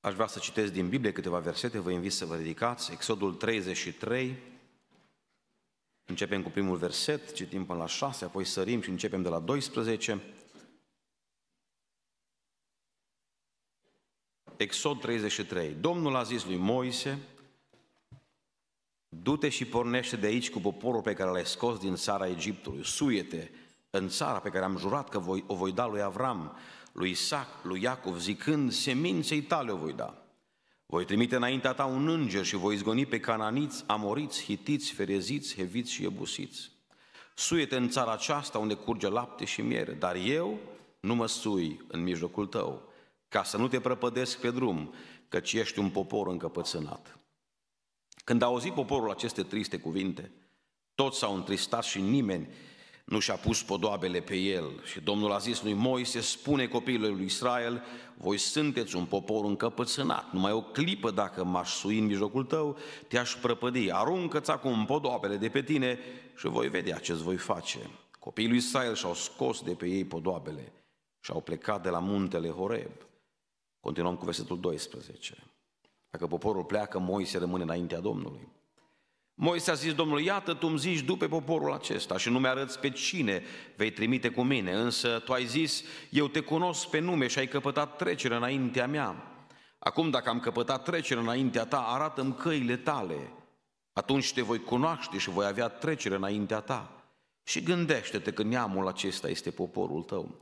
Aș vrea să citesc din Biblie câteva versete, vă invit să vă ridicați. Exodul 33, începem cu primul verset, citim până la 6, apoi sărim și începem de la 12. Exod 33. Domnul a zis lui Moise, du-te și pornește de aici cu poporul pe care l-ai scos din țara Egiptului, suiete în țara pe care am jurat că voi, o voi da lui Avram, lui Isaac, lui Iacov, zicând, seminței tale o voi da. Voi trimite înaintea ta un înger și voi izgoni pe cananiți, amoriți, hitiți, fereziți, heviți și ebusiți. Suiete în țara aceasta unde curge lapte și miere, dar eu nu mă sui în mijlocul tău, ca să nu te prăpădesc pe drum, căci ești un popor încăpățânat. Când a auzit poporul aceste triste cuvinte, toți s-au întristat și nimeni nu și-a pus podoabele pe el. Și Domnul a zis lui Moise, spune copiilor lui Israel, voi sunteți un popor încăpățânat, numai o clipă dacă m-aș sui în mijlocul tău, te-aș prăpădi, aruncă-ți acum podoabele de pe tine și voi vedea ce voi face. Copiii lui Israel și-au scos de pe ei podoabele și au plecat de la muntele Horeb. Continuăm cu versetul 12. Dacă poporul pleacă, Moise rămâne înaintea Domnului. Moise a zis Domnului, iată tu îmi zici după poporul acesta și nu mi-arăți pe cine vei trimite cu mine, însă tu ai zis, eu te cunosc pe nume și ai căpătat trecere înaintea mea. Acum dacă am căpătat trecere înaintea ta, arată-mi căile tale. Atunci te voi cunoaște și voi avea trecere înaintea ta. Și gândește-te că neamul acesta este poporul tău.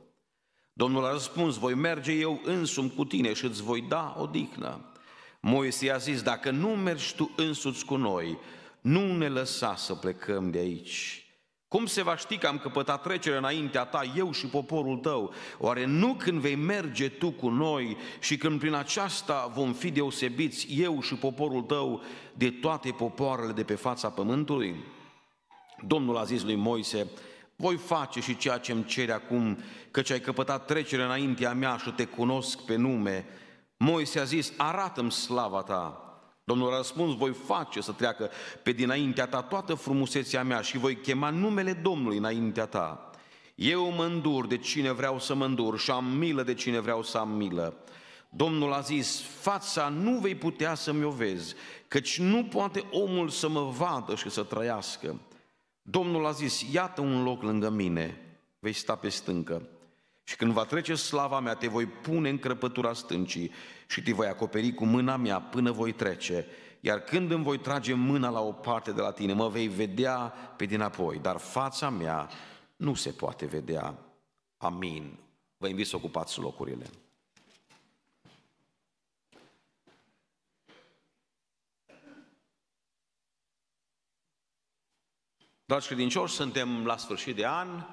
Domnul a răspuns, voi merge eu însumi cu tine și îți voi da o dignă. Moise i-a zis, dacă nu mergi tu însuți cu noi, nu ne lăsa să plecăm de aici. Cum se va ști că am căpătat trecere înaintea ta, eu și poporul tău? Oare nu când vei merge tu cu noi și când prin aceasta vom fi deosebiți eu și poporul tău de toate popoarele de pe fața pământului? Domnul a zis lui Moise, voi face și ceea ce îmi cere acum, căci ai căpătat trecere înaintea mea și te cunosc pe nume. Moise a zis, arată-mi slava ta. Domnul a răspuns, voi face să treacă pe dinaintea ta toată frumusețea mea și voi chema numele Domnului înaintea ta. Eu mă îndur de cine vreau să mă îndur și am milă de cine vreau să am milă. Domnul a zis, fața nu vei putea să-mi o vezi, căci nu poate omul să mă vadă și să trăiască. Domnul a zis, iată un loc lângă mine, vei sta pe stâncă și când va trece slava mea, te voi pune în crăpătura stâncii și te voi acoperi cu mâna mea până voi trece. Iar când îmi voi trage mâna la o parte de la tine, mă vei vedea pe dinapoi, dar fața mea nu se poate vedea. Amin. Vă invit să ocupați locurile. Dragi credincioși, suntem la sfârșit de an,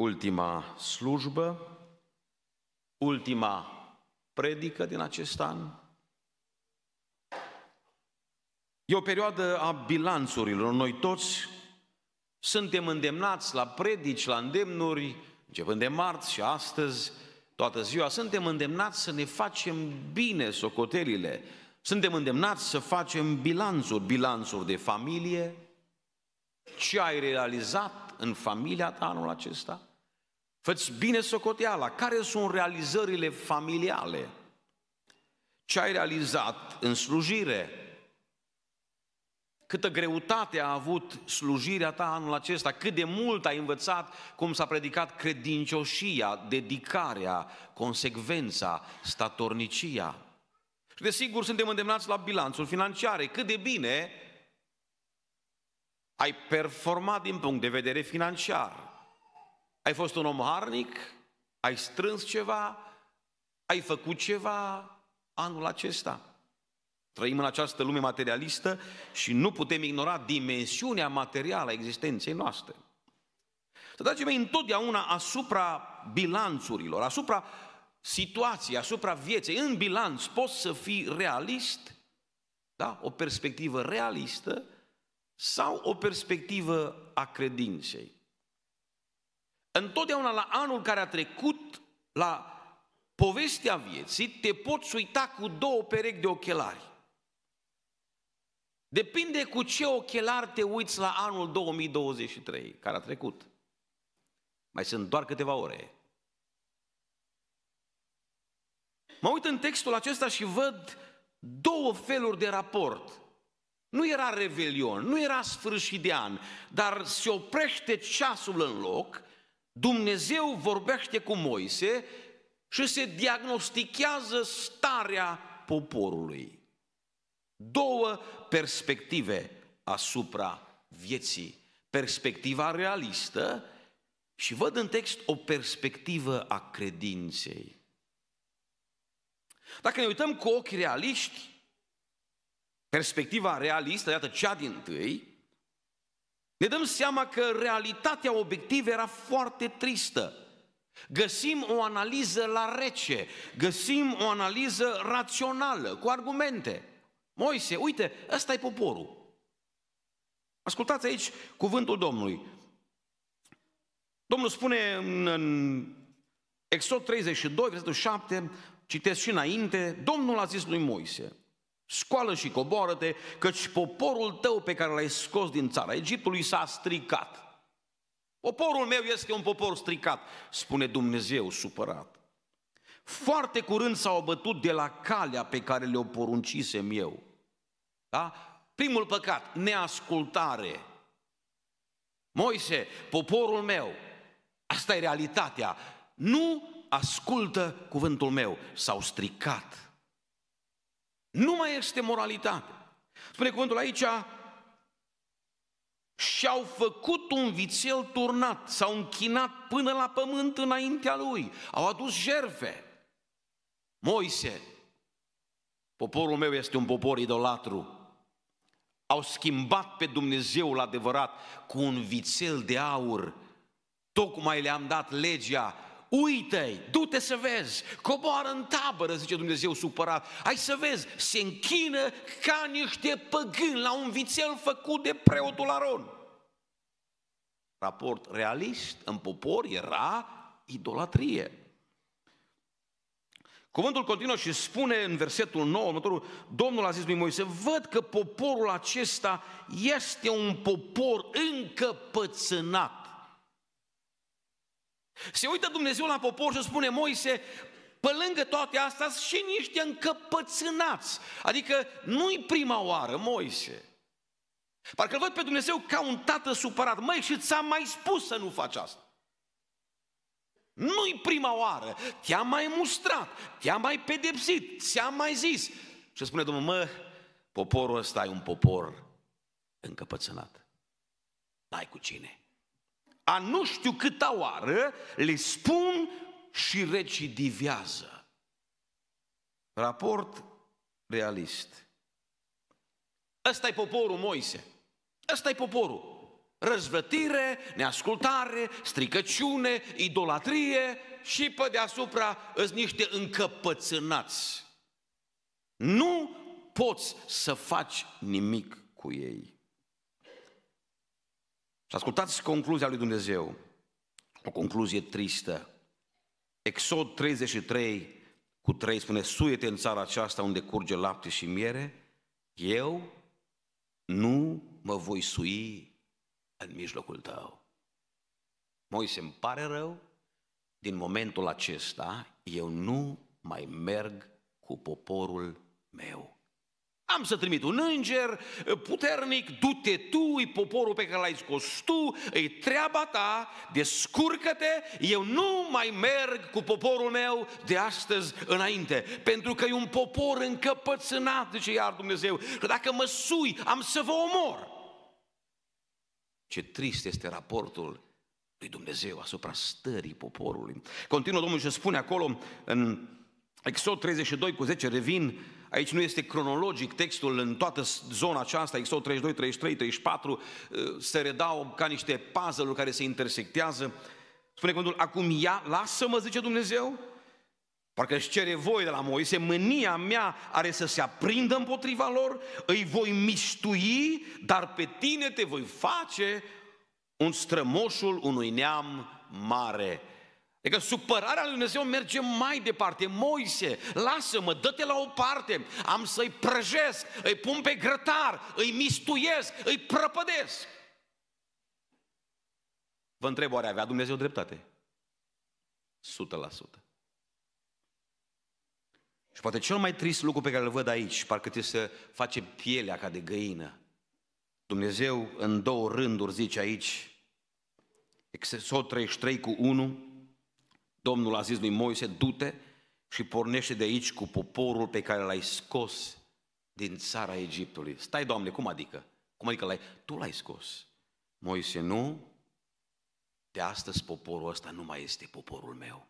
ultima slujbă, ultima predică din acest an. E o perioadă a bilanțurilor. Noi toți suntem îndemnați la predici, la îndemnuri, începând de marți și astăzi, toată ziua, suntem îndemnați să ne facem bine socotelile, suntem îndemnați să facem bilanțuri, bilanțuri de familie, ce ai realizat în familia ta anul acesta, Făți bine socoteala. Care sunt realizările familiale? Ce ai realizat în slujire? Câtă greutate a avut slujirea ta anul acesta? Cât de mult ai învățat cum s-a predicat credincioșia, dedicarea, consecvența, statornicia? Și desigur suntem îndemnați la bilanțul financiar. Cât de bine ai performat din punct de vedere financiar? Ai fost un om harnic? Ai strâns ceva? Ai făcut ceva anul acesta? Trăim în această lume materialistă și nu putem ignora dimensiunea materială a existenței noastre. Să dragii mei, întotdeauna asupra bilanțurilor, asupra situației, asupra vieții, în bilanț poți să fii realist, da? o perspectivă realistă sau o perspectivă a credinței. Întotdeauna la anul care a trecut, la povestea vieții, te poți uita cu două perechi de ochelari. Depinde cu ce ochelar te uiți la anul 2023, care a trecut. Mai sunt doar câteva ore. Mă uit în textul acesta și văd două feluri de raport. Nu era revelion, nu era sfârșit de an, dar se oprește ceasul în loc Dumnezeu vorbește cu Moise și se diagnostichează starea poporului. Două perspective asupra vieții. Perspectiva realistă și văd în text o perspectivă a credinței. Dacă ne uităm cu ochi realiști, perspectiva realistă, iată cea din tâi, ne dăm seama că realitatea obiectivă era foarte tristă. Găsim o analiză la rece, găsim o analiză rațională, cu argumente. Moise, uite, ăsta e poporul. Ascultați aici cuvântul Domnului. Domnul spune în, în Exod 32, versetul 7, citesc și înainte, Domnul a zis lui Moise, Scoală și coboară-te, căci poporul tău pe care l-ai scos din țara Egiptului s-a stricat. Poporul meu este un popor stricat, spune Dumnezeu supărat. Foarte curând s-au bătut de la calea pe care le-o poruncisem eu. Da? Primul păcat, neascultare. Moise, poporul meu, asta e realitatea, nu ascultă cuvântul meu, s-au stricat. Nu mai este moralitate. Spune cuvântul aici, și-au făcut un vițel turnat, s-au închinat până la pământ înaintea lui, au adus jerfe. Moise, poporul meu este un popor idolatru. Au schimbat pe Dumnezeul adevărat cu un vițel de aur. Tocmai le-am dat legea uite i du-te să vezi, coboară în tabără, zice Dumnezeu supărat, hai să vezi, se închină ca niște păgâni la un vițel făcut de preotul Aron. Raport realist, în popor era idolatrie. Cuvântul continuă și spune în versetul 9, următorul, Domnul a zis lui Moise, văd că poporul acesta este un popor încăpățânat. Se uită Dumnezeu la popor și spune, Moise, pe lângă toate astea și niște încăpățânați. Adică nu-i prima oară, Moise. Parcă văd pe Dumnezeu ca un tată supărat. Măi, și ți-am mai spus să nu faci asta. Nu-i prima oară. Te-am mai mustrat, te-am mai pedepsit, ți-am mai zis. Și spune Domnul, mă, poporul ăsta e un popor încăpățânat. N-ai cu cine a nu știu câta oară, le spun și recidivează. Raport realist. Ăsta e poporul Moise. Ăsta e poporul. Răzvătire, neascultare, stricăciune, idolatrie și pe deasupra îți niște încăpățânați. Nu poți să faci nimic cu ei. Și ascultați concluzia lui Dumnezeu. O concluzie tristă. Exod 33 cu 3 spune, suiete în țara aceasta unde curge lapte și miere, eu nu mă voi sui în mijlocul tău. Moise, îmi pare rău, din momentul acesta eu nu mai merg cu poporul meu. Am să trimit un înger puternic, du-te tu, e poporul pe care l-ai scos tu, e treaba ta, descurcă-te, eu nu mai merg cu poporul meu de astăzi înainte, pentru că e un popor încăpățânat, zice iar Dumnezeu, că dacă mă sui, am să vă omor. Ce trist este raportul lui Dumnezeu asupra stării poporului. Continuă Domnul și spune acolo, în Exod 32 cu 10, revin, Aici nu este cronologic textul în toată zona aceasta, Exod 32, 33, 34, se redau ca niște puzzle-uri care se intersectează. Spune cuvântul, acum ia, lasă-mă, zice Dumnezeu, Parcă își cere voi de la Moise, mânia mea are să se aprindă împotriva lor, îi voi mistui, dar pe tine te voi face un strămoșul unui neam mare. Adică supărarea lui Dumnezeu merge mai departe. Moise, lasă-mă, dă-te la o parte, am să-i prăjesc, îi pun pe grătar, îi mistuiesc, îi prăpădesc. Vă întreb, oare avea Dumnezeu dreptate? 100%. Și poate cel mai trist lucru pe care îl văd aici, parcă trebuie să face pielea ca de găină. Dumnezeu în două rânduri zice aici, Exod 33 cu 1, Domnul a zis lui Moise, du-te și pornește de aici cu poporul pe care l-ai scos din țara Egiptului. Stai, Doamne, cum adică? Cum adică l-ai... tu l-ai scos? Moise, nu, de astăzi poporul ăsta nu mai este poporul meu.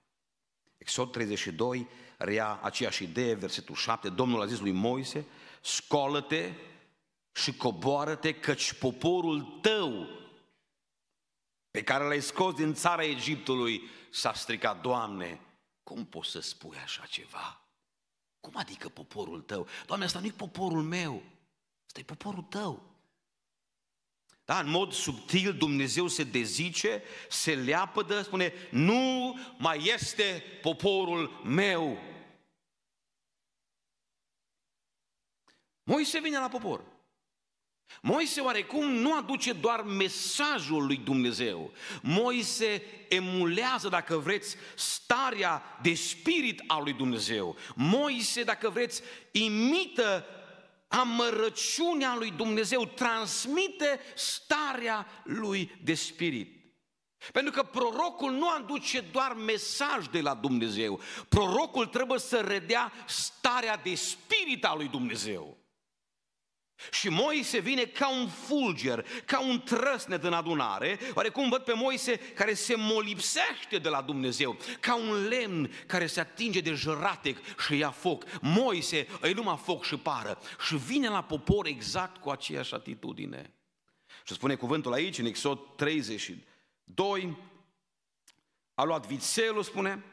Exod 32 rea aceeași idee, versetul 7, Domnul a zis lui Moise, scoală-te și coboară-te căci poporul tău pe care l-ai scos din țara Egiptului, s-a stricat, Doamne, cum poți să spui așa ceva? Cum adică poporul tău? Doamne, asta nu-i poporul meu, ăsta e poporul tău. Da, în mod subtil Dumnezeu se dezice, se leapădă, spune, nu mai este poporul meu. Moise vine la popor. Moise oarecum nu aduce doar mesajul lui Dumnezeu. Moise emulează, dacă vreți, starea de spirit a lui Dumnezeu. Moise, dacă vreți, imită amărăciunea lui Dumnezeu, transmite starea lui de spirit. Pentru că prorocul nu aduce doar mesaj de la Dumnezeu. Prorocul trebuie să redea starea de spirit a lui Dumnezeu. Și Moise vine ca un fulger, ca un trăsnet în adunare, oarecum văd pe Moise care se molipsește de la Dumnezeu, ca un lemn care se atinge de jăratec și ia foc. Moise îi numa foc și pară și vine la popor exact cu aceeași atitudine. Și spune cuvântul aici, în Exod 32, a luat vițelul, spune,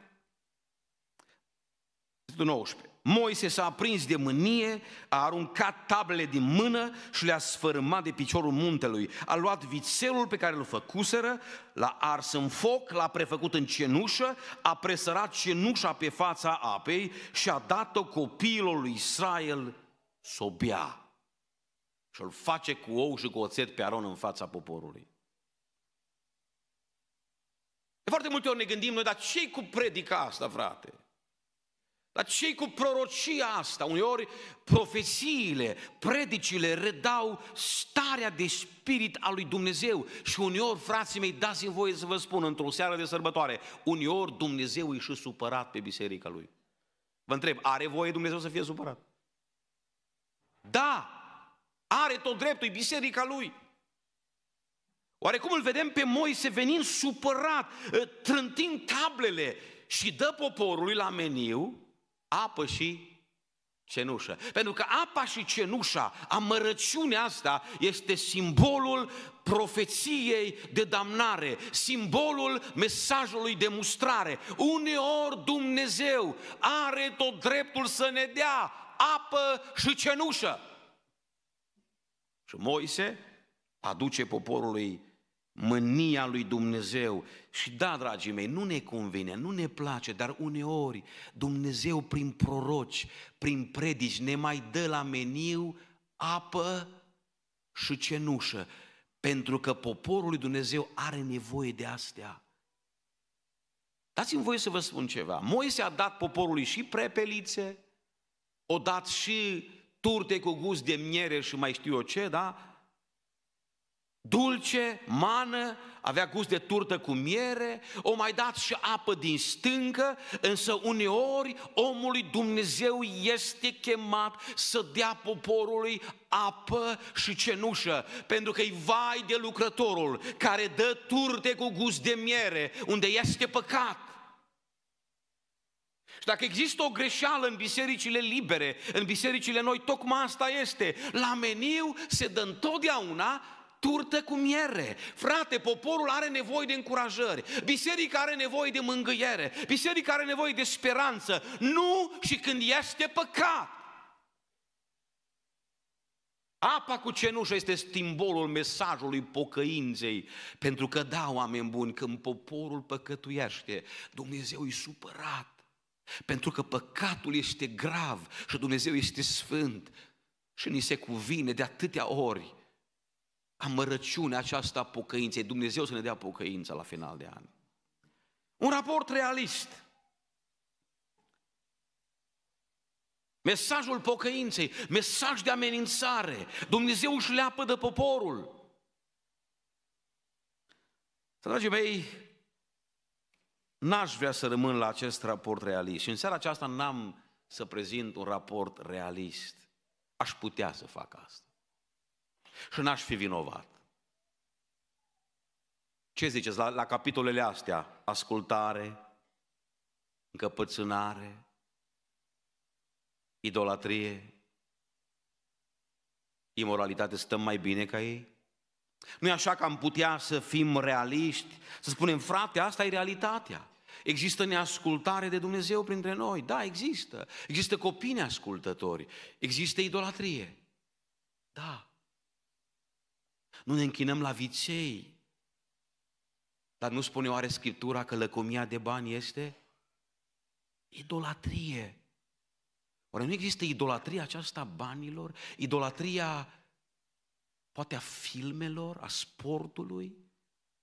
19, Moise s-a aprins de mânie, a aruncat tablele din mână și le-a sfărâmat de piciorul muntelui. A luat vițelul pe care îl făcuseră, l-a ars în foc, l-a prefăcut în cenușă, a presărat cenușa pe fața apei și a dat-o copiilor lui Israel sobia. Și îl face cu ou și cu oțet pe Aron în fața poporului. De foarte multe ori ne gândim noi, dar ce cu predica asta, frate? Dar ce cu prorocia asta? Uneori profețiile, predicile redau starea de spirit a lui Dumnezeu și uneori, frații mei, dați-mi voie să vă spun, într-o seară de sărbătoare, uneori Dumnezeu e și supărat pe biserica lui. Vă întreb, are voie Dumnezeu să fie supărat? Da, are tot dreptul, e biserica lui. Oare cum îl vedem pe Moise venind supărat, ă, trântind tablele și dă poporului la meniu apă și cenușă. Pentru că apa și cenușa, amărăciunea asta, este simbolul profeției de damnare, simbolul mesajului de mustrare. Uneori Dumnezeu are tot dreptul să ne dea apă și cenușă. Și Moise aduce poporului mânia lui Dumnezeu. Și da, dragii mei, nu ne convine, nu ne place, dar uneori Dumnezeu prin proroci, prin predici, ne mai dă la meniu apă și cenușă, pentru că poporul lui Dumnezeu are nevoie de astea. Dați-mi voie să vă spun ceva. Moise a dat poporului și prepelițe, o dat și turte cu gust de miere și mai știu eu ce, da? dulce, mană, avea gust de turtă cu miere, o mai dat și apă din stâncă, însă uneori omului Dumnezeu este chemat să dea poporului apă și cenușă, pentru că-i vai de lucrătorul care dă turte cu gust de miere, unde este păcat. Și dacă există o greșeală în bisericile libere, în bisericile noi, tocmai asta este. La meniu se dă întotdeauna turtă cu miere. Frate, poporul are nevoie de încurajări. Biserica are nevoie de mângâiere. Biserica are nevoie de speranță. Nu și când este păcat. Apa cu cenușă este simbolul mesajului pocăinței, pentru că da, oameni buni, când poporul păcătuiește, Dumnezeu e supărat, pentru că păcatul este grav și Dumnezeu este sfânt și ni se cuvine de atâtea ori amărăciunea aceasta a pocăinței. Dumnezeu să ne dea pocăință la final de an. Un raport realist. Mesajul pocăinței, mesaj de amenințare. Dumnezeu își leapă de poporul. Să dragii mei, n-aș vrea să rămân la acest raport realist. Și în seara aceasta n-am să prezint un raport realist. Aș putea să fac asta și n-aș fi vinovat. Ce ziceți la, la capitolele astea? Ascultare, încăpățânare, idolatrie, imoralitate, stăm mai bine ca ei? Nu e așa că am putea să fim realiști, să spunem, frate, asta e realitatea. Există neascultare de Dumnezeu printre noi. Da, există. Există copii neascultători. Există idolatrie. Da nu ne închinăm la viței. Dar nu spune oare Scriptura că lăcomia de bani este idolatrie? Oare nu există idolatria aceasta a banilor? Idolatria poate a filmelor, a sportului?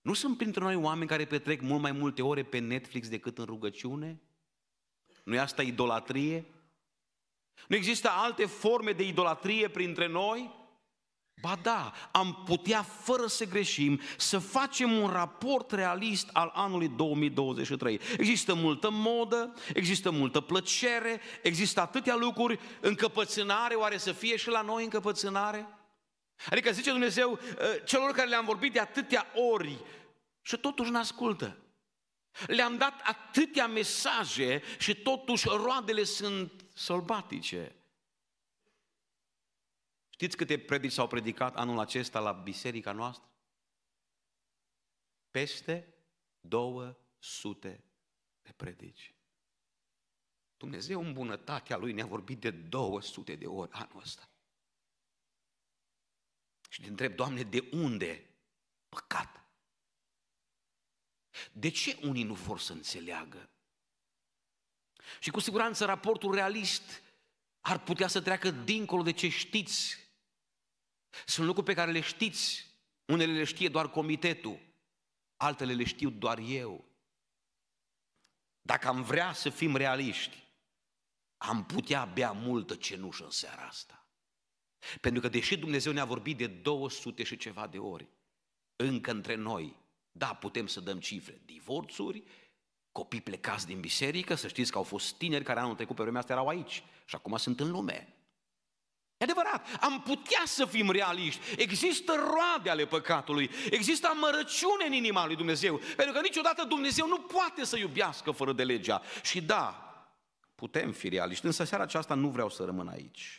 Nu sunt printre noi oameni care petrec mult mai multe ore pe Netflix decât în rugăciune? Nu e asta idolatrie? Nu există alte forme de idolatrie printre noi? Ba da, am putea, fără să greșim, să facem un raport realist al anului 2023. Există multă modă, există multă plăcere, există atâtea lucruri, încăpățânare, oare să fie și la noi încăpățânare? Adică zice Dumnezeu, ă, celor care le-am vorbit de atâtea ori și totuși ne ascultă. Le-am dat atâtea mesaje și totuși roadele sunt sălbatice. Știți câte predici s-au predicat anul acesta la biserica noastră? Peste 200 de predici. Dumnezeu în bunătatea Lui ne-a vorbit de 200 de ori anul ăsta. Și te întreb, Doamne, de unde păcat? De ce unii nu vor să înțeleagă? Și cu siguranță raportul realist ar putea să treacă dincolo de ce știți sunt lucruri pe care le știți. Unele le știe doar comitetul, altele le știu doar eu. Dacă am vrea să fim realiști, am putea bea multă cenușă în seara asta. Pentru că deși Dumnezeu ne-a vorbit de 200 și ceva de ori, încă între noi, da, putem să dăm cifre, divorțuri, copii plecați din biserică, să știți că au fost tineri care anul trecut pe vremea asta erau aici și acum sunt în lume. E adevărat, am putea să fim realiști. Există roade ale păcatului, există amărăciune în inima lui Dumnezeu, pentru că niciodată Dumnezeu nu poate să iubească fără de legea. Și da, putem fi realiști, însă seara aceasta nu vreau să rămân aici.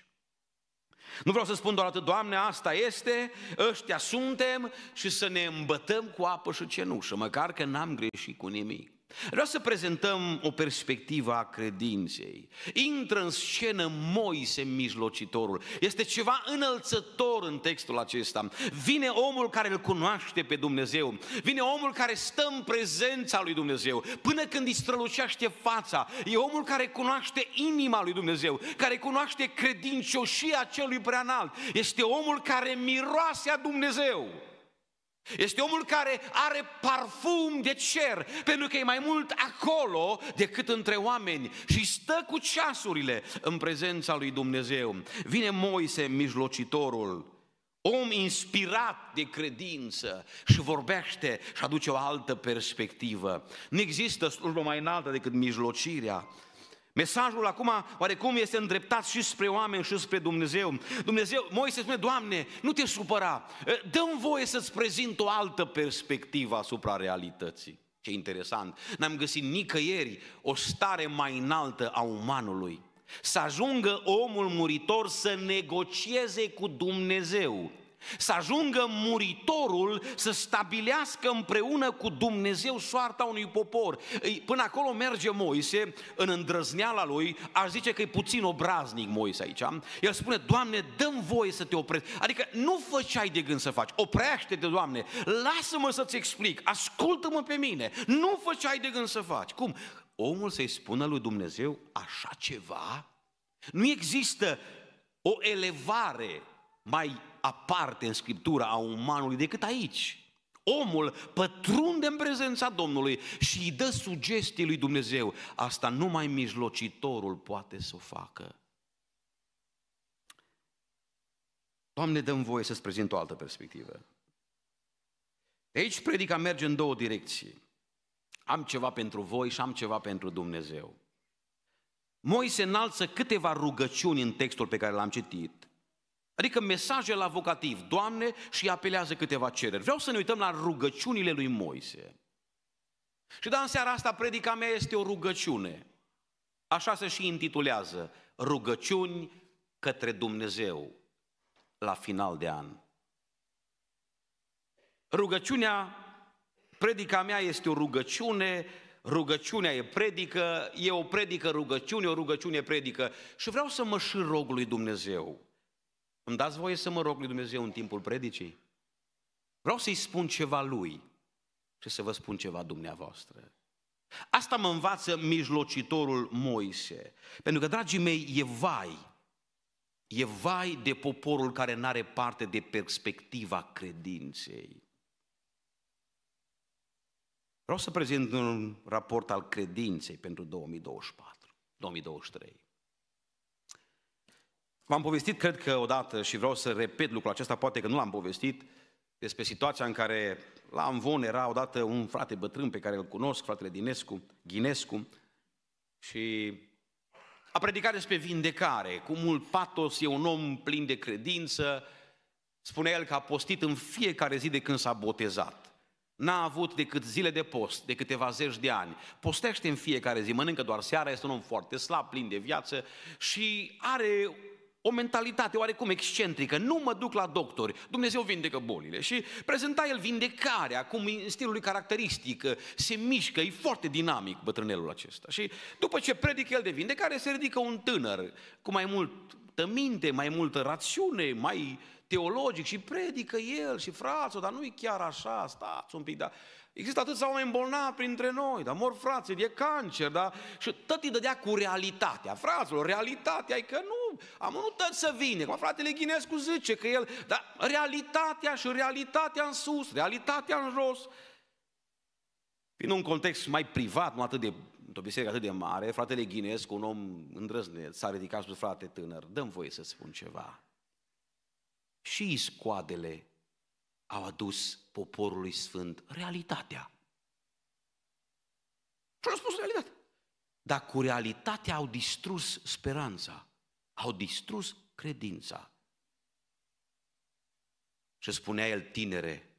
Nu vreau să spun doar atât, Doamne, asta este, ăștia suntem și să ne îmbătăm cu apă și cenușă, măcar că n-am greșit cu nimic. Vreau să prezentăm o perspectivă a credinței. Intră în scenă Moise mijlocitorul. Este ceva înălțător în textul acesta. Vine omul care îl cunoaște pe Dumnezeu. Vine omul care stă în prezența lui Dumnezeu. Până când îi strălucește fața. E omul care cunoaște inima lui Dumnezeu. Care cunoaște credincioșia celui preanalt. Este omul care miroase a Dumnezeu. Este omul care are parfum de cer, pentru că e mai mult acolo decât între oameni și stă cu ceasurile în prezența lui Dumnezeu. Vine Moise, mijlocitorul, om inspirat de credință și vorbește și aduce o altă perspectivă. Nu există slujbă mai înaltă decât mijlocirea. Mesajul acum oarecum este îndreptat și spre oameni și spre Dumnezeu. Dumnezeu, Moise spune, Doamne, nu te supăra, dăm voie să-ți prezint o altă perspectivă asupra realității. Ce interesant, n-am găsit nicăieri o stare mai înaltă a umanului. Să ajungă omul muritor să negocieze cu Dumnezeu să ajungă muritorul să stabilească împreună cu Dumnezeu soarta unui popor. Până acolo merge Moise în îndrăzneala lui, aș zice că e puțin obraznic Moise aici. El spune, Doamne, dăm voie să te opresc. Adică nu fă ce ai de gând să faci, oprește-te, Doamne, lasă-mă să-ți explic, ascultă-mă pe mine, nu fă ce ai de gând să faci. Cum? Omul să-i spună lui Dumnezeu așa ceva? Nu există o elevare mai aparte în Scriptura a umanului decât aici. Omul pătrunde în prezența Domnului și îi dă sugestii lui Dumnezeu. Asta numai mijlocitorul poate să o facă. Doamne, dăm voie să-ți prezint o altă perspectivă. De aici predica merge în două direcții. Am ceva pentru voi și am ceva pentru Dumnezeu. Moise înalță câteva rugăciuni în textul pe care l-am citit Adică mesajul avocativ, Doamne, și apelează câteva cereri. Vreau să ne uităm la rugăciunile lui Moise. Și da, în seara asta predica mea este o rugăciune. Așa se și intitulează, rugăciuni către Dumnezeu la final de an. Rugăciunea, predica mea este o rugăciune, rugăciunea e predică, e o predică rugăciune, o rugăciune predică. Și vreau să mă și rog lui Dumnezeu. Îmi dați voie să mă rog lui Dumnezeu în timpul predicii? Vreau să-i spun ceva lui și să vă spun ceva dumneavoastră. Asta mă învață mijlocitorul Moise. Pentru că, dragii mei, e vai. E vai de poporul care nu are parte de perspectiva credinței. Vreau să prezint un raport al credinței pentru 2024, 2023. V-am povestit, cred că odată, și vreau să repet lucrul acesta, poate că nu l-am povestit, despre situația în care la Amvon era odată un frate bătrân pe care îl cunosc, fratele Dinescu, Ghinescu, și a predicat despre vindecare, cu mult patos, e un om plin de credință, spunea el că a postit în fiecare zi de când s-a botezat. N-a avut decât zile de post, de câteva zeci de ani. Postește în fiecare zi, mănâncă doar seara, este un om foarte slab, plin de viață și are o mentalitate oarecum excentrică, nu mă duc la doctori, Dumnezeu vindecă bolile. Și prezenta el vindecarea, cum în stilul lui caracteristic, se mișcă, e foarte dinamic bătrânelul acesta. Și după ce predică el de vindecare, se ridică un tânăr cu mai mult multă minte, mai multă rațiune, mai teologic și predică el și frațul, dar nu-i chiar așa, stați un pic, dar există atâția oameni bolnavi printre noi, dar mor frații de cancer, da? Și îi dădea cu realitatea, fraților, realitatea e că nu, am nu tăți să vine, cum fratele Ghinescu zice că el, dar realitatea și realitatea în sus, realitatea în jos, Fiind un context mai privat, nu atât de într-o biserică atât de mare, fratele Ghinescu, un om îndrăzneț, s-a ridicat și frate tânăr, dăm voie să spun ceva. Și iscoadele au adus poporului sfânt realitatea. Și au spus realitatea. Dar cu realitatea au distrus speranța, au distrus credința. Și spunea el tinere,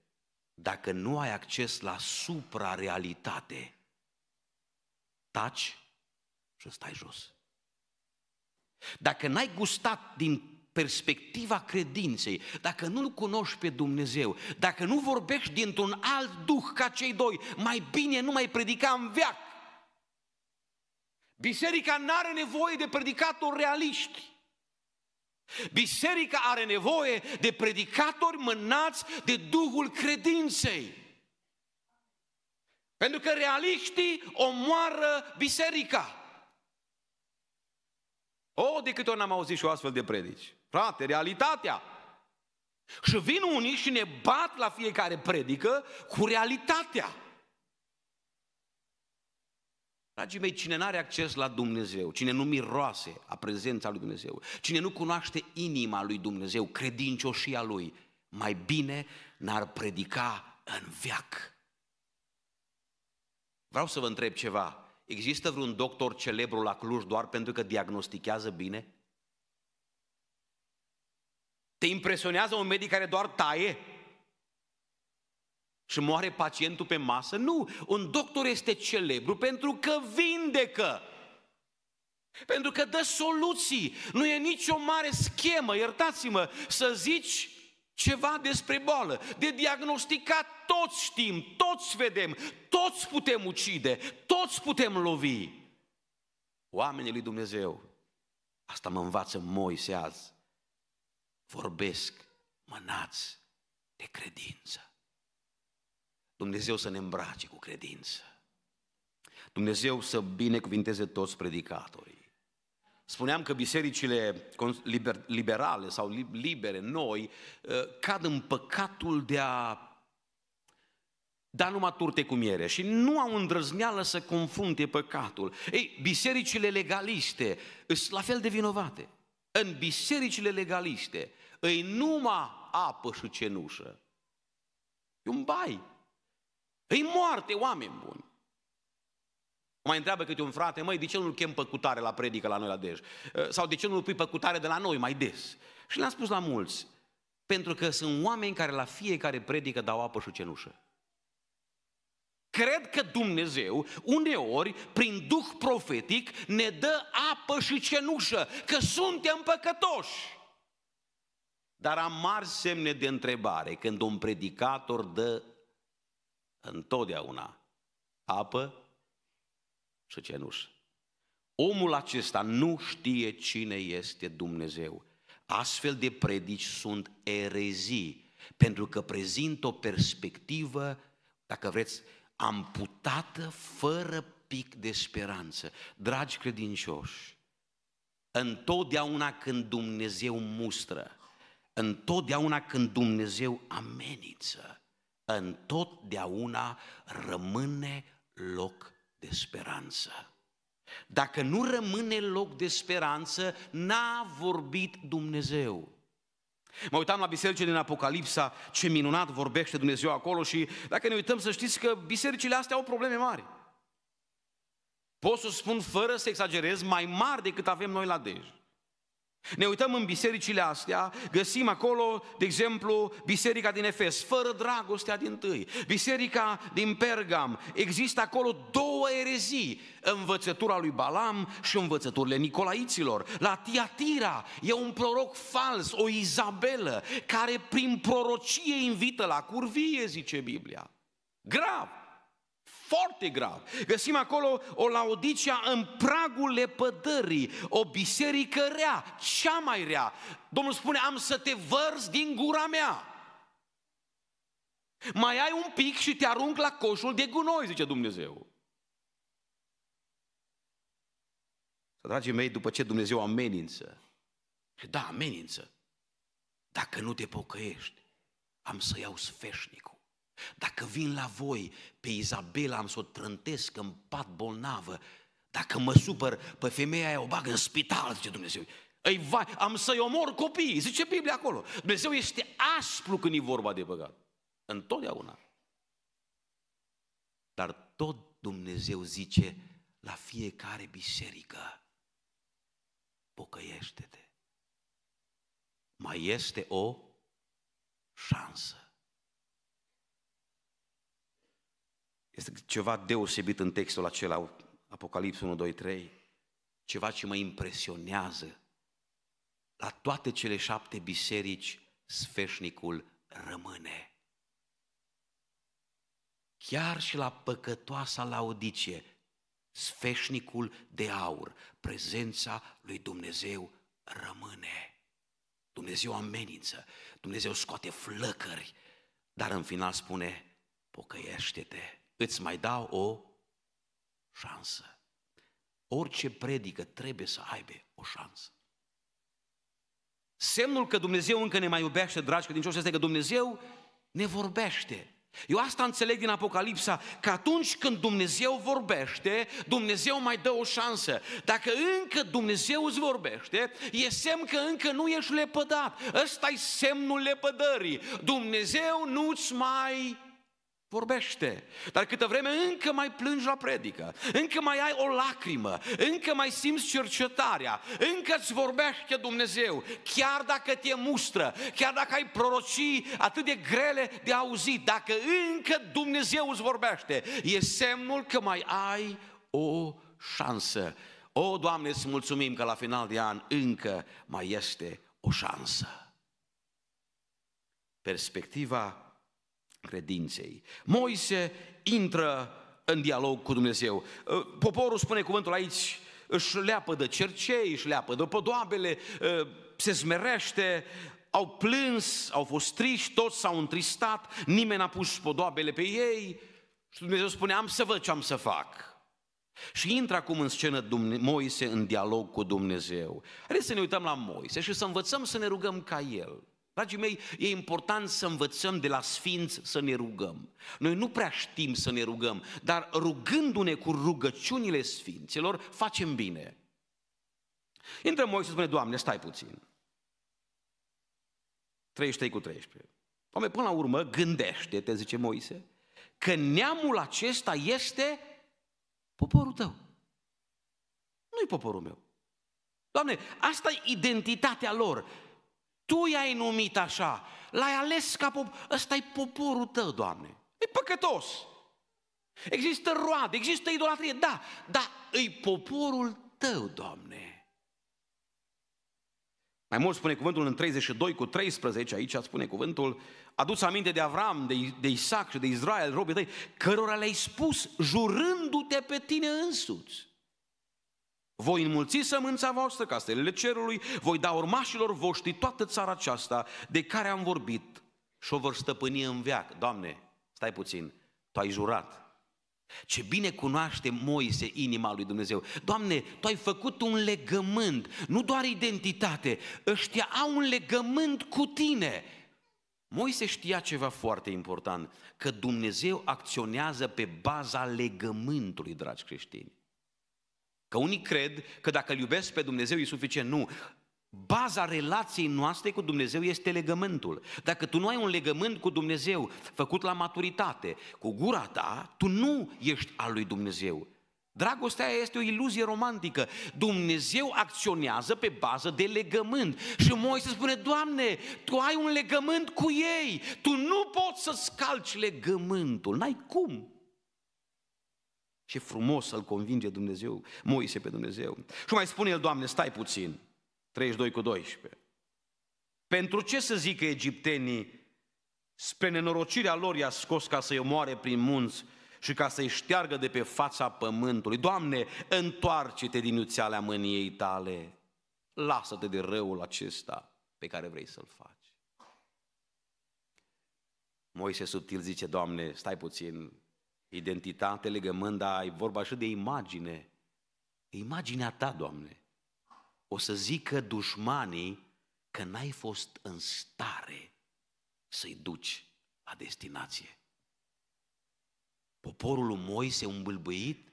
dacă nu ai acces la supra realitate, taci și stai jos. Dacă n-ai gustat din perspectiva credinței, dacă nu-L cunoști pe Dumnezeu, dacă nu vorbești dintr-un alt duh ca cei doi, mai bine nu mai predica în veac. Biserica nu are nevoie de predicatori realiști. Biserica are nevoie de predicatori mânați de Duhul credinței. Pentru că realiștii omoară biserica. O, de câte ori n-am auzit și o astfel de predici. Frate, realitatea. Și vin unii și ne bat la fiecare predică cu realitatea. Dragii mei, cine n-are acces la Dumnezeu, cine nu miroase a prezența lui Dumnezeu, cine nu cunoaște inima lui Dumnezeu, credincioșia lui, mai bine n-ar predica în veac. Vreau să vă întreb ceva. Există vreun doctor celebru la Cluj doar pentru că diagnostichează bine? Te impresionează un medic care doar taie? Și moare pacientul pe masă? Nu, un doctor este celebru pentru că vindecă. Pentru că dă soluții. Nu e nicio mare schemă, iertați-mă, să zici ceva despre boală. De diagnosticat toți știm, toți vedem, toți putem ucide, toți putem lovi. Oamenii lui Dumnezeu, asta mă învață Moise azi, vorbesc mânați de credință. Dumnezeu să ne îmbrace cu credință. Dumnezeu să binecuvinteze toți predicatorii. Spuneam că bisericile liberale sau libere, noi, ă, cad în păcatul de a da numai turte cu miere și nu au îndrăzneală să confrunte păcatul. Ei, bisericile legaliste sunt la fel de vinovate. În bisericile legaliste îi numai apă și cenușă. E un bai. Îi moarte oameni buni mai întreabă câte un frate, măi, de ce nu-l chem păcutare la predică la noi la Dej? Ă, sau de ce nu-l pui păcutare de la noi mai des? Și le-am spus la mulți, pentru că sunt oameni care la fiecare predică dau apă și cenușă. Cred că Dumnezeu, uneori, prin Duh profetic, ne dă apă și cenușă, că suntem păcătoși. Dar am mari semne de întrebare când un predicator dă întotdeauna apă și nu? Omul acesta nu știe cine este Dumnezeu. Astfel de predici sunt erezii, pentru că prezintă o perspectivă, dacă vreți, amputată, fără pic de speranță. Dragi credincioși, întotdeauna când Dumnezeu mustră, întotdeauna când Dumnezeu amenință, întotdeauna rămâne loc de speranță. Dacă nu rămâne loc de speranță, n-a vorbit Dumnezeu. Mă uitam la biserice din Apocalipsa, ce minunat vorbește Dumnezeu acolo și dacă ne uităm să știți că bisericile astea au probleme mari. Pot să spun fără să exagerez, mai mari decât avem noi la Dej. Ne uităm în bisericile astea, găsim acolo, de exemplu, biserica din Efes, fără dragostea din tâi, biserica din Pergam. Există acolo două erezii, învățătura lui Balam și învățăturile Nicolaiților. La Tiatira e un proroc fals, o Izabelă, care prin prorocie invită la curvie, zice Biblia. Grav! Foarte grav. Găsim acolo o laodicea în pragul lepădării, o biserică rea, cea mai rea. Domnul spune, am să te vărs din gura mea. Mai ai un pic și te arunc la coșul de gunoi, zice Dumnezeu. Să dragii mei, după ce Dumnezeu amenință, da, amenință, dacă nu te pocăiești, am să iau sfeșnicul. Dacă vin la voi, pe Izabela am să o trântesc în pat bolnavă, dacă mă supăr pe femeia aia, o bag în spital, zice Dumnezeu. Ei, vai, am să-i omor copiii, zice Biblia acolo. Dumnezeu este aspru când e vorba de păcat. Întotdeauna. Dar tot Dumnezeu zice la fiecare biserică, pocăiește-te. Mai este o șansă. Este ceva deosebit în textul acela, Apocalipsul 1, 2, 3, ceva ce mă impresionează. La toate cele șapte biserici, sfeșnicul rămâne. Chiar și la păcătoasa laudicie, sfeșnicul de aur, prezența lui Dumnezeu rămâne. Dumnezeu amenință, Dumnezeu scoate flăcări, dar în final spune, pocăiește-te îți mai dau o șansă. Orice predică trebuie să aibă o șansă. Semnul că Dumnezeu încă ne mai iubește, dragi credincioși, este că Dumnezeu ne vorbește. Eu asta înțeleg din Apocalipsa, că atunci când Dumnezeu vorbește, Dumnezeu mai dă o șansă. Dacă încă Dumnezeu îți vorbește, e semn că încă nu ești lepădat. ăsta e semnul lepădării. Dumnezeu nu-ți mai vorbește. Dar câtă vreme încă mai plângi la predică, încă mai ai o lacrimă, încă mai simți cercetarea, încă îți vorbește Dumnezeu, chiar dacă te mustră, chiar dacă ai prorocii atât de grele de auzit, dacă încă Dumnezeu îți vorbește, e semnul că mai ai o șansă. O, Doamne, îți mulțumim că la final de an încă mai este o șansă. Perspectiva credinței. Moise intră în dialog cu Dumnezeu. Uh, poporul spune cuvântul aici, își leapă de cercei, își leapă de podoabele, uh, se zmerește, au plâns, au fost triști, toți s-au întristat, nimeni n-a pus podoabele pe ei și Dumnezeu spune, am să văd ce am să fac. Și intră acum în scenă Dumne- Moise în dialog cu Dumnezeu. Haideți să ne uităm la Moise și să învățăm să ne rugăm ca el. Dragii mei, e important să învățăm de la sfinți să ne rugăm. Noi nu prea știm să ne rugăm, dar rugându-ne cu rugăciunile sfinților, facem bine. Intră Moise și spune, Doamne, stai puțin. 33 cu 13. Doamne, până la urmă, gândește-te, zice Moise, că neamul acesta este poporul tău. Nu-i poporul meu. Doamne, asta e identitatea lor. Tu i-ai numit așa, l-ai ales ca pop- ăsta e poporul tău, Doamne. E păcătos. Există roade, există idolatrie, da, dar îi poporul tău, Doamne. Mai mult spune cuvântul în 32 cu 13, aici spune cuvântul, adus aminte de Avram, de, de Isaac și de Israel, robii tăi, cărora le-ai spus jurându-te pe tine însuți. Voi înmulți sămânța voastră, castelele cerului, voi da urmașilor voștri toată țara aceasta de care am vorbit și o vor stăpâni în veac. Doamne, stai puțin, Tu ai jurat. Ce bine cunoaște Moise inima lui Dumnezeu. Doamne, Tu ai făcut un legământ, nu doar identitate, ăștia au un legământ cu Tine. Moise știa ceva foarte important, că Dumnezeu acționează pe baza legământului, dragi creștini. Că unii cred că dacă îl iubesc pe Dumnezeu e suficient. Nu. Baza relației noastre cu Dumnezeu este legământul. Dacă tu nu ai un legământ cu Dumnezeu făcut la maturitate, cu gura ta, tu nu ești al lui Dumnezeu. Dragostea este o iluzie romantică. Dumnezeu acționează pe bază de legământ. Și Moise spune, Doamne, Tu ai un legământ cu ei. Tu nu poți să scalci legământul. N-ai cum. Ce frumos să-L convinge Dumnezeu, Moise pe Dumnezeu. Și mai spune el, Doamne, stai puțin, 32 cu 12. Pentru ce să zică egiptenii, spre nenorocirea lor i-a scos ca să-i omoare prin munți și ca să-i șteargă de pe fața pământului. Doamne, întoarce-te din iuțealea mâniei tale, lasă-te de răul acesta pe care vrei să-l faci. Moise subtil zice, Doamne, stai puțin, identitate, legământ, dar ai vorba și de imagine. Imaginea ta, Doamne. O să zică dușmanii că n-ai fost în stare să-i duci la destinație. Poporul moi se îmbâlbâit,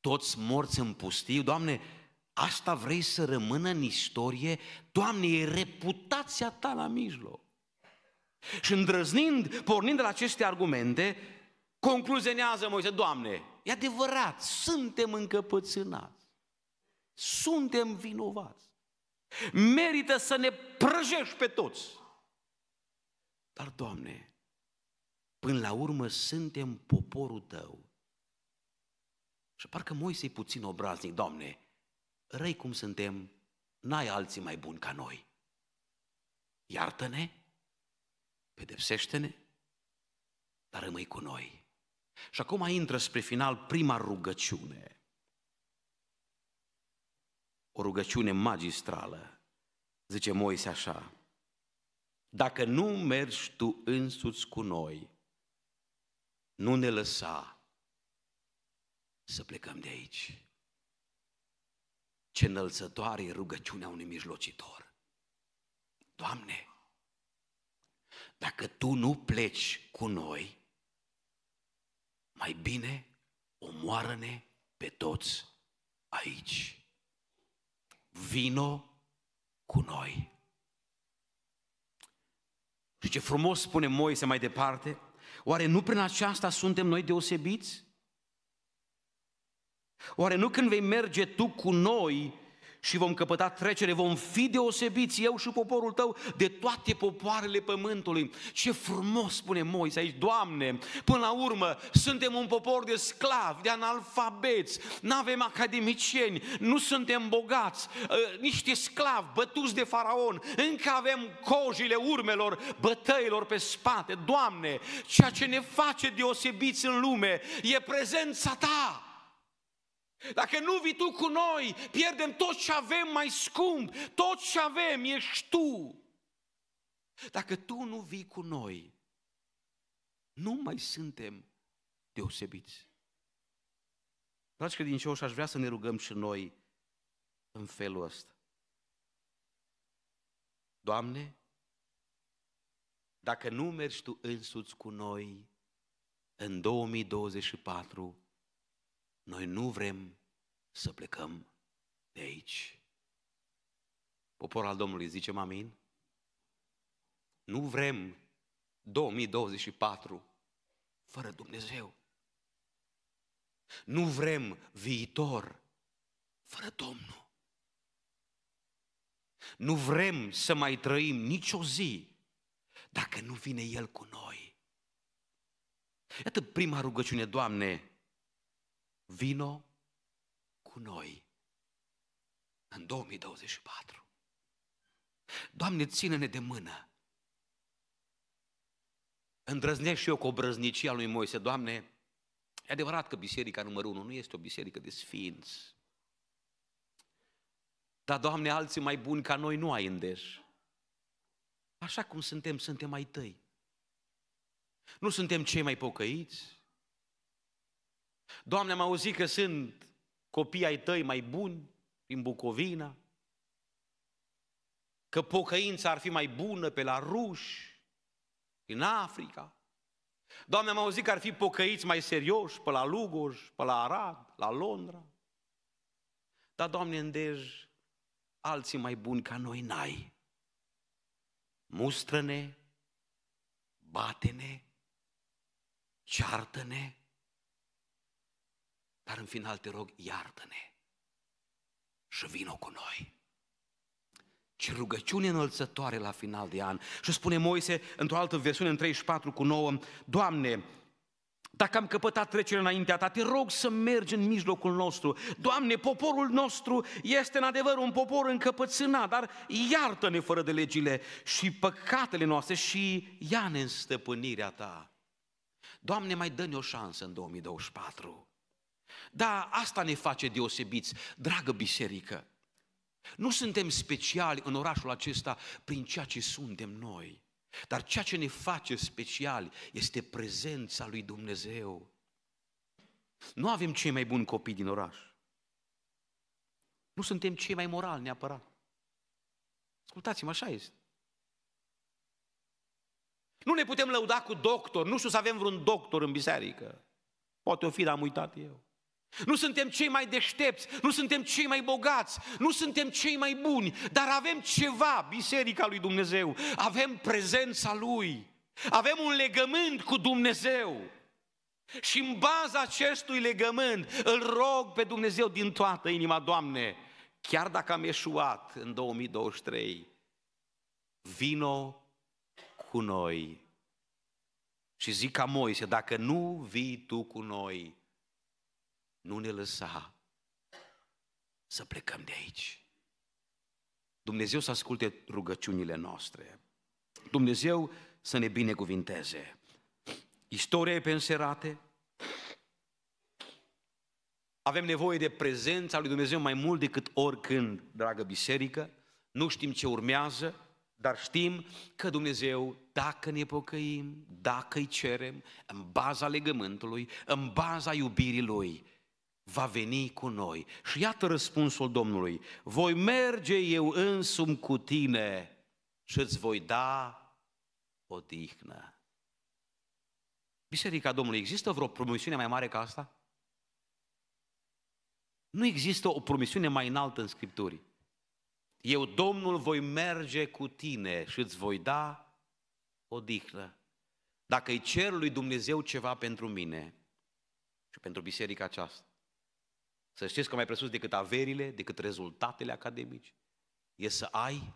toți morți în pustiu, Doamne, asta vrei să rămână în istorie? Doamne, e reputația ta la mijloc. Și îndrăznind, pornind de la aceste argumente, concluzionează Moise, Doamne, e adevărat, suntem încăpățânați, suntem vinovați, merită să ne prăjești pe toți. Dar, Doamne, până la urmă suntem poporul Tău. Și parcă Moise e puțin obraznic, Doamne, răi cum suntem, n-ai alții mai buni ca noi. Iartă-ne, pedepsește-ne, dar rămâi cu noi. Și acum intră spre final prima rugăciune. O rugăciune magistrală. Zice Moise așa, dacă nu mergi tu însuți cu noi, nu ne lăsa să plecăm de aici. Ce înălțătoare e rugăciunea unui mijlocitor. Doamne, dacă Tu nu pleci cu noi, mai bine omoară-ne pe toți aici. Vino cu noi. Și ce frumos spune Moise mai departe, oare nu prin aceasta suntem noi deosebiți? Oare nu când vei merge tu cu noi, și vom căpăta trecere, vom fi deosebiți eu și poporul tău de toate popoarele pământului. Ce frumos spune Moise aici, Doamne, până la urmă suntem un popor de sclavi, de analfabeți, nu avem academicieni, nu suntem bogați, ă, niște sclavi bătuți de faraon, încă avem cojile urmelor, bătăilor pe spate. Doamne, ceea ce ne face deosebiți în lume e prezența Ta. Dacă nu vii tu cu noi, pierdem tot ce avem mai scump, tot ce avem ești tu. Dacă tu nu vii cu noi, nu mai suntem deosebiți. Dragi credincioși, aș vrea să ne rugăm și noi în felul ăsta. Doamne, dacă nu mergi Tu însuți cu noi în 2024, noi nu vrem să plecăm de aici. Poporul al Domnului zice, amin? Nu vrem 2024 fără Dumnezeu. Nu vrem viitor fără Domnul. Nu vrem să mai trăim nicio zi dacă nu vine El cu noi. Iată prima rugăciune, Doamne, Vino cu noi în 2024. Doamne, ține-ne de mână. Îndrăznești și eu cu obrăznicia lui Moise, Doamne, e adevărat că biserica numărul unu nu este o biserică de sfinți. Dar, Doamne, alții mai buni ca noi nu ai îndeș. Așa cum suntem, suntem ai tăi. Nu suntem cei mai pocăiți, Doamne, am auzit că sunt copii ai tăi mai buni în Bucovina, că pocăința ar fi mai bună pe la ruși, în Africa. Doamne, am auzit că ar fi pocăiți mai serioși pe la Lugoj, pe la Arad, la Londra. Dar, Doamne, îndej alții mai buni ca noi n-ai. Mustră-ne, bate-ne, ceartă-ne, dar în final te rog, iartă-ne și vină cu noi. Ce rugăciune înălțătoare la final de an. Și spune Moise într-o altă versiune, în 34 cu 9, Doamne, dacă am căpătat trecerea înaintea ta, te rog să mergi în mijlocul nostru. Doamne, poporul nostru este în adevăr un popor încăpățânat, dar iartă-ne fără de legile și păcatele noastre și ia-ne în stăpânirea ta. Doamne, mai dă-ne o șansă în 2024. Da, asta ne face deosebiți, dragă biserică. Nu suntem speciali în orașul acesta prin ceea ce suntem noi, dar ceea ce ne face speciali este prezența lui Dumnezeu. Nu avem cei mai buni copii din oraș. Nu suntem cei mai morali neapărat. Ascultați-mă, așa este. Nu ne putem lăuda cu doctor, nu știu să avem vreun doctor în biserică. Poate o fi, am uitat eu. Nu suntem cei mai deștepți, nu suntem cei mai bogați, nu suntem cei mai buni, dar avem ceva, Biserica lui Dumnezeu, avem prezența Lui, avem un legământ cu Dumnezeu. Și în baza acestui legământ îl rog pe Dumnezeu din toată inima, Doamne, chiar dacă am eșuat în 2023, vino cu noi. Și zic ca Moise, dacă nu vii tu cu noi, nu ne lăsa să plecăm de aici. Dumnezeu să asculte rugăciunile noastre. Dumnezeu să ne binecuvinteze. Istoria e penserate. Avem nevoie de prezența lui Dumnezeu mai mult decât oricând, dragă biserică. Nu știm ce urmează, dar știm că Dumnezeu, dacă ne pocăim, dacă îi cerem, în baza legământului, în baza iubirii Lui, va veni cu noi. Și iată răspunsul Domnului, voi merge eu însum cu tine și îți voi da odihnă. Biserica Domnului, există vreo promisiune mai mare ca asta? Nu există o promisiune mai înaltă în Scripturi. Eu, Domnul, voi merge cu tine și îți voi da odihnă. Dacă îi cer lui Dumnezeu ceva pentru mine și pentru biserica aceasta, să știți că mai presus decât averile, decât rezultatele academice, e să ai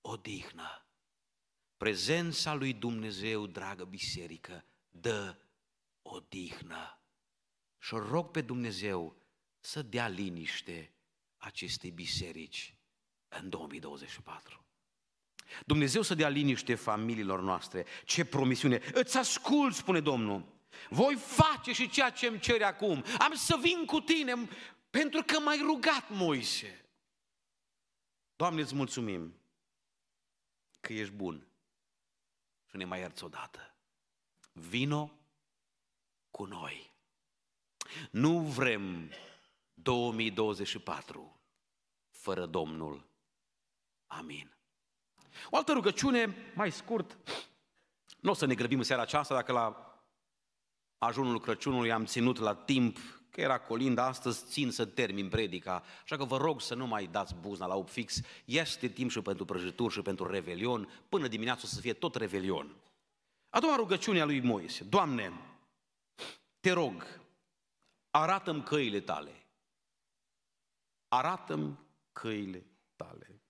o dihnă. Prezența lui Dumnezeu, dragă biserică, dă o dihnă. Și o rog pe Dumnezeu să dea liniște acestei biserici în 2024. Dumnezeu să dea liniște familiilor noastre. Ce promisiune! Îți ascult, spune Domnul. Voi face și ceea ce îmi cere acum. Am să vin cu tine pentru că m-ai rugat, Moise. Doamne, îți mulțumim că ești bun și ne mai ierți odată. Vino cu noi. Nu vrem 2024 fără Domnul. Amin. O altă rugăciune, mai scurt, nu o să ne grăbim în seara aceasta, dacă la ajunul Crăciunului am ținut la timp, că era colinda, astăzi țin să termin predica, așa că vă rog să nu mai dați buzna la fix, este timp și pentru prăjituri și pentru revelion, până dimineața o să fie tot revelion. A doua rugăciune a lui Moise, Doamne, te rog, arată-mi căile tale. Arată-mi căile tale.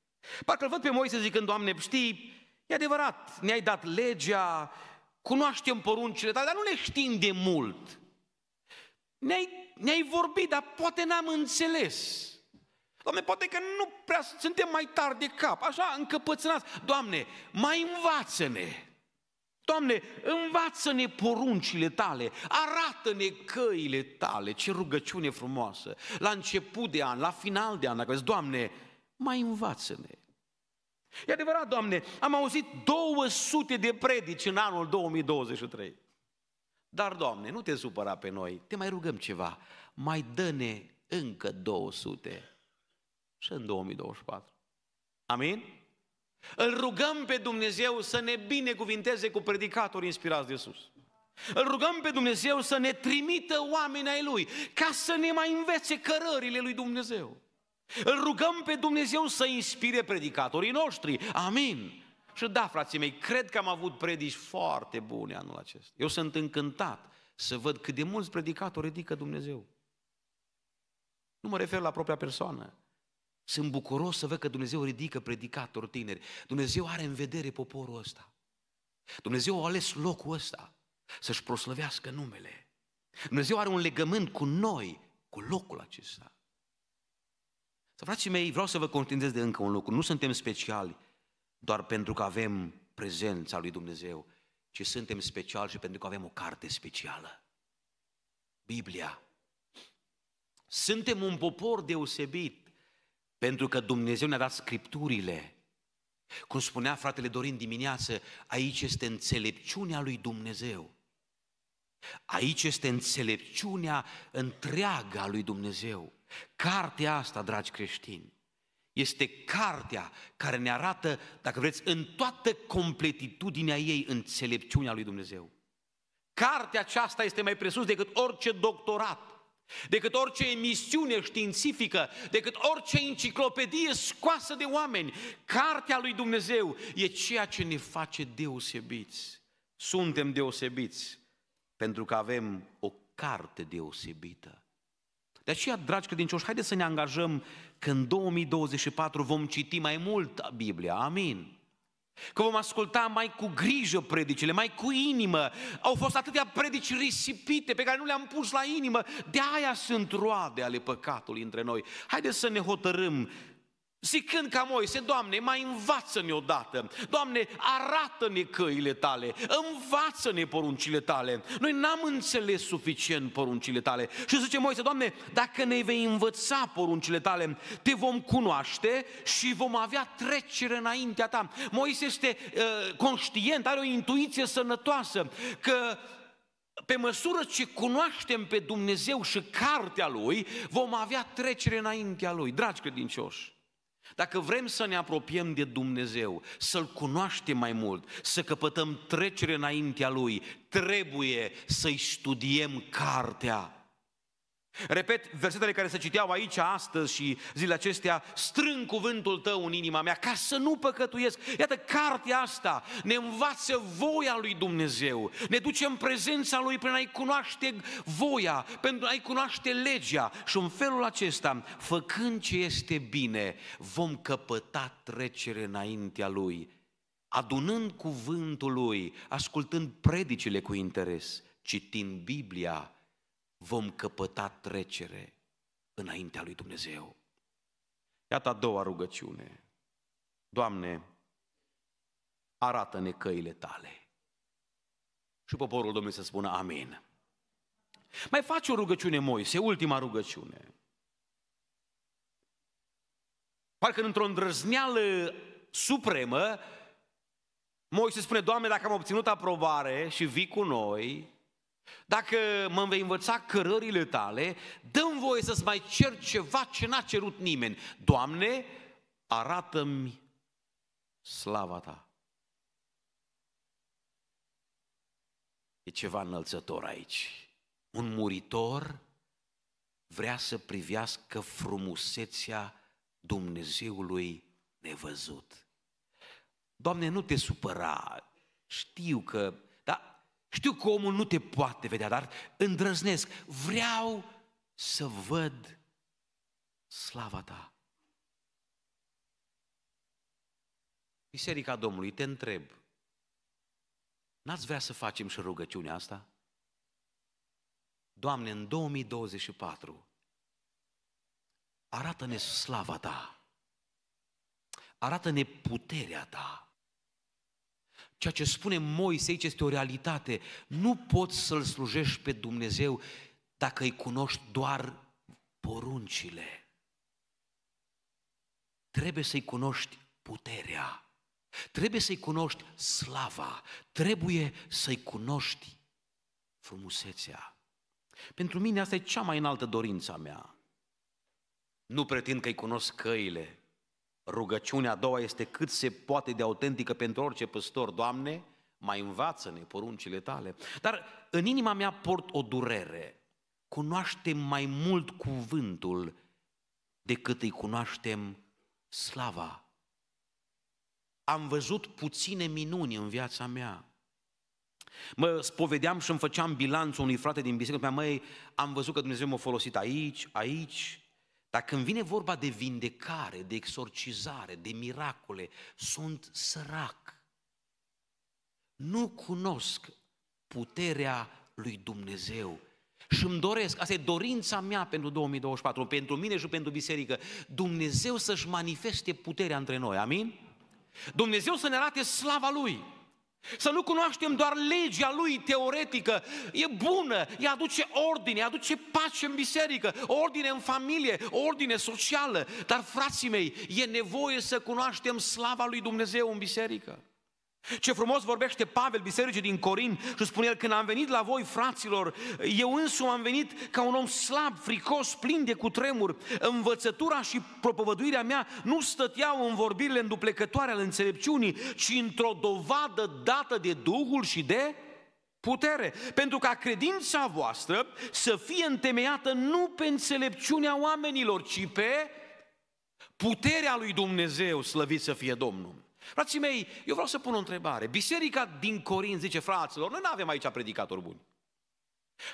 Parcă-l văd pe Moise zicând, Doamne, știi, e adevărat, ne-ai dat legea, cunoaștem poruncile tale, dar nu le știm de mult. Ne-ai, ne-ai vorbit, dar poate n-am înțeles. Doamne, poate că nu prea suntem mai tari de cap, așa încăpățânați. Doamne, mai învață-ne! Doamne, învață-ne poruncile tale, arată-ne căile tale, ce rugăciune frumoasă. La început de an, la final de an, dacă vezi, Doamne, mai învață-ne. E adevărat, Doamne, am auzit 200 de predici în anul 2023. Dar, Doamne, nu te supăra pe noi, te mai rugăm ceva. Mai dă-ne încă 200 și în 2024. Amin? Îl rugăm pe Dumnezeu să ne binecuvinteze cu predicatori inspirați de sus. Îl rugăm pe Dumnezeu să ne trimită oameni ai Lui, ca să ne mai învețe cărările Lui Dumnezeu. Îl rugăm pe Dumnezeu să inspire predicatorii noștri. Amin. Și da, frații mei, cred că am avut predici foarte bune anul acesta. Eu sunt încântat să văd cât de mulți predicatori ridică Dumnezeu. Nu mă refer la propria persoană. Sunt bucuros să văd că Dumnezeu ridică predicatori tineri. Dumnezeu are în vedere poporul ăsta. Dumnezeu a ales locul ăsta să-și proslăvească numele. Dumnezeu are un legământ cu noi, cu locul acesta. Să frații mei, vreau să vă conștientizez de încă un lucru. Nu suntem speciali doar pentru că avem prezența lui Dumnezeu, ci suntem speciali și pentru că avem o carte specială. Biblia. Suntem un popor deosebit pentru că Dumnezeu ne-a dat scripturile. Cum spunea fratele Dorin dimineață, aici este înțelepciunea lui Dumnezeu. Aici este înțelepciunea întreaga lui Dumnezeu. Cartea asta, dragi creștini, este cartea care ne arată, dacă vreți, în toată completitudinea ei înțelepciunea lui Dumnezeu. Cartea aceasta este mai presus decât orice doctorat, decât orice emisiune științifică, decât orice enciclopedie scoasă de oameni. Cartea lui Dumnezeu e ceea ce ne face deosebiți. Suntem deosebiți pentru că avem o carte deosebită. De aceea, dragi credincioși, haideți să ne angajăm că în 2024 vom citi mai mult Biblia. Amin. Că vom asculta mai cu grijă predicile, mai cu inimă. Au fost atâtea predici risipite pe care nu le-am pus la inimă. De aia sunt roade ale păcatului între noi. Haideți să ne hotărâm Zicând ca Moise, Doamne, mai învață-ne odată. Doamne, arată-ne căile tale, învață-ne poruncile tale. Noi n-am înțeles suficient poruncile tale. Și zice Moise, Doamne, dacă ne vei învăța poruncile tale, te vom cunoaște și vom avea trecere înaintea ta. Moise este uh, conștient, are o intuiție sănătoasă că pe măsură ce cunoaștem pe Dumnezeu și cartea Lui, vom avea trecere înaintea Lui. Dragi credincioși, dacă vrem să ne apropiem de Dumnezeu, să-L cunoaștem mai mult, să căpătăm trecere înaintea Lui, trebuie să-i studiem cartea. Repet, versetele care se citeau aici, astăzi și zilele acestea, strâng cuvântul tău în inima mea, ca să nu păcătuiesc. Iată, cartea asta ne învață voia lui Dumnezeu, ne duce în prezența lui prin a-i cunoaște voia, pentru a-i cunoaște legea. Și în felul acesta, făcând ce este bine, vom căpăta trecere înaintea lui, adunând cuvântul lui, ascultând predicile cu interes, citind Biblia, vom căpăta trecere înaintea lui Dumnezeu. Iată a doua rugăciune. Doamne, arată-ne căile tale. Și poporul Domnului să spună amin. Mai face o rugăciune Moise, ultima rugăciune. Parcă într-o îndrăzneală supremă, Moise spune, Doamne, dacă am obținut aprobare și vii cu noi, dacă mă vei învăța cărările tale, dăm voie să-ți mai cer ceva ce n-a cerut nimeni. Doamne, arată-mi slava ta. E ceva înălțător aici. Un muritor vrea să privească frumusețea Dumnezeului nevăzut. Doamne, nu te supăra, știu că știu că omul nu te poate vedea, dar îndrăznesc. Vreau să văd slava ta. Biserica Domnului, te întreb, n-ați vrea să facem și rugăciunea asta? Doamne, în 2024, arată-ne slava Ta, arată-ne puterea Ta, Ceea ce spune Moise este o realitate. Nu poți să-L slujești pe Dumnezeu dacă îi cunoști doar poruncile. Trebuie să-i cunoști puterea. Trebuie să-i cunoști slava, trebuie să-i cunoști frumusețea. Pentru mine asta e cea mai înaltă dorința mea. Nu pretind că-i cunosc căile, Rugăciunea a doua este cât se poate de autentică pentru orice păstor. Doamne, mai învață-ne poruncile tale. Dar în inima mea port o durere. Cunoaștem mai mult cuvântul decât îi cunoaștem slava. Am văzut puține minuni în viața mea. Mă spovedeam și îmi făceam bilanțul unui frate din biserică, mea, măi, am văzut că Dumnezeu m-a folosit aici, aici, dar când vine vorba de vindecare, de exorcizare, de miracole, sunt sărac. Nu cunosc puterea lui Dumnezeu. Și îmi doresc, asta e dorința mea pentru 2024, pentru mine și pentru biserică, Dumnezeu să-și manifeste puterea între noi, amin? Dumnezeu să ne arate slava Lui. Să nu cunoaștem doar legea lui teoretică. E bună, ea aduce ordine, aduce pace în biserică, ordine în familie, ordine socială. Dar, frații mei, e nevoie să cunoaștem slava lui Dumnezeu în biserică. Ce frumos vorbește Pavel bisericii din Corin și spune el, când am venit la voi, fraților, eu însumi am venit ca un om slab, fricos, plin de cutremur. Învățătura și propovăduirea mea nu stăteau în vorbirile înduplecătoare ale înțelepciunii, ci într-o dovadă dată de Duhul și de putere, pentru ca credința voastră să fie întemeiată nu pe înțelepciunea oamenilor, ci pe puterea lui Dumnezeu, slăvit să fie Domnul. Frații mei, eu vreau să pun o întrebare. Biserica din Corin zice, fraților, noi nu avem aici predicatori buni.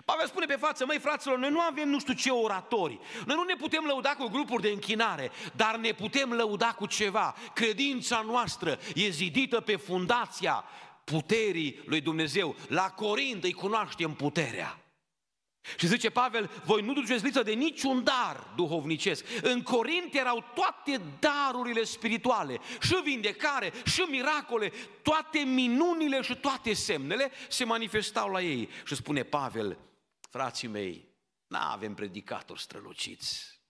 Pavel spune pe față, măi fraților, noi nu avem nu știu ce oratori, noi nu ne putem lăuda cu grupuri de închinare, dar ne putem lăuda cu ceva. Credința noastră e zidită pe fundația puterii lui Dumnezeu. La Corint îi cunoaștem puterea. Și zice Pavel, voi nu duceți lipsă de niciun dar duhovnicesc. În Corint erau toate darurile spirituale, și vindecare, și miracole, toate minunile și toate semnele se manifestau la ei. Și spune Pavel, frații mei, nu avem predicatori străluciți,